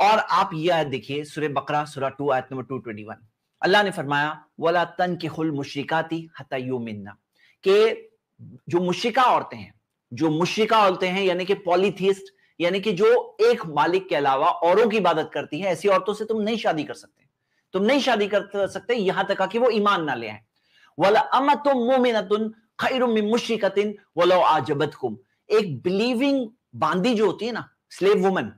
और आप यह आयत देखिए सूर्य बकरा सूरा टू आयत नंबर टू ट्वेंटी वन अल्लाह ने फरमाया वाला तन के खुल मुशरिकाती मिन्ना के जो मुशरिका औरतें हैं जो मुशरिका औरतें हैं यानी कि पॉलीथिस्ट यानी कि जो एक मालिक के अलावा औरों की इबादत करती हैं ऐसी औरतों से तुम नहीं शादी कर सकते तुम नहीं शादी कर सकते यहां तक कि वो ईमान ना ले आए वला अमत मोमिनतुन खैरुम मुशरिकतिन वलो आजबतकुम एक बिलीविंग बांदी जो होती है ना स्लेव वुमन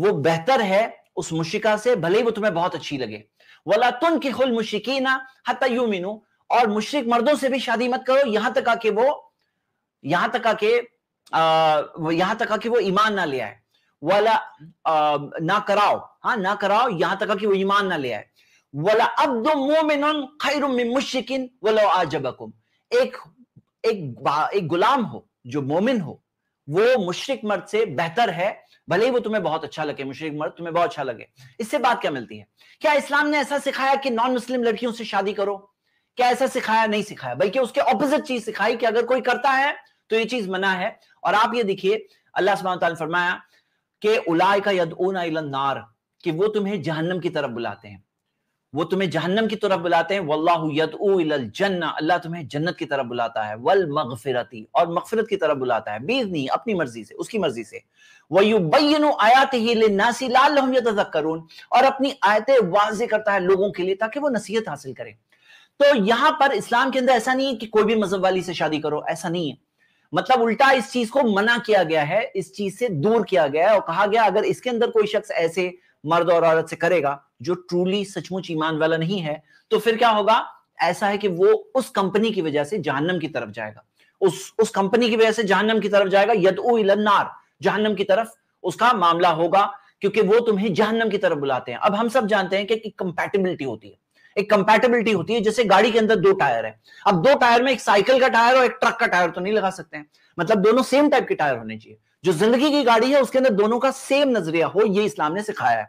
वो बेहतर है उस मुशिका से भले ही वो तुम्हें बहुत अच्छी लगे वाला तुम की खुल मुशिकीना हता यू मीनू और मुशरक मर्दों से भी शादी मत करो यहां तक आके वो यहां तक आके यहां तक आके वो ईमान ना ले आए वाला आ, ना कराओ हाँ ना कराओ यहां तक आके वो ईमान ना ले आए वाला अब दो मोमिन मुशिकिन वलो आजबकुम एक एक एक गुलाम हो जो मोमिन हो वो मुशरक मर्द से बेहतर है भले ही वो तुम्हें बहुत अच्छा लगे मुशरक मर्द तुम्हें बहुत अच्छा लगे इससे बात क्या मिलती है क्या इस्लाम ने ऐसा सिखाया कि नॉन मुस्लिम लड़कियों से शादी करो क्या ऐसा सिखाया नहीं सिखाया बल्कि उसके ऑपोजिट चीज सिखाई कि अगर कोई करता है तो ये चीज मना है और आप ये देखिए अल्लाह सुबह फरमाया कि उलाय का यदून नार कि वो तुम्हें जहन्नम की तरफ बुलाते हैं वो तुम्हें जहन्नम की तरफ बुलाते हैं वल्लाहु जन्ना अल्लाह तुम्हें जन्नत की तरफ बुलाता है वल मगफिरती और मगफिरत की तरफ बुलाता है बीजनी अपनी मर्जी से उसकी मर्जी से वयुबयन आयात ही लिन्नासी और अपनी आयतें वाजे करता है लोगों के लिए ताकि वो नसीहत हासिल करें तो यहाँ पर इस्लाम के अंदर ऐसा नहीं है कि कोई भी मजहब वाली से शादी करो ऐसा नहीं है मतलब उल्टा इस चीज को मना किया गया है इस चीज से दूर किया गया है और कहा गया अगर इसके अंदर कोई शख्स ऐसे मर्द और औरत से करेगा जो ट्रूली सचमुच ईमान वाला नहीं है तो फिर क्या होगा ऐसा है कि वो उस कंपनी की वजह से जहनम की तरफ जाएगा उस उस कंपनी की वजह से जहनम की तरफ जाएगा यद इलन्नार जहनम की तरफ उसका मामला होगा क्योंकि वो तुम्हें जहनम की तरफ बुलाते हैं अब हम सब जानते हैं कि कंपेटेबिलिटी होती है एक कंपेटेबिलिटी होती है जैसे गाड़ी के अंदर दो टायर है अब दो टायर में एक साइकिल का टायर और एक ट्रक का टायर तो नहीं लगा सकते हैं मतलब दोनों सेम टाइप के टायर होने चाहिए जो जिंदगी की गाड़ी है उसके अंदर दोनों का सेम नजरिया हो ये इस्लाम ने सिखाया है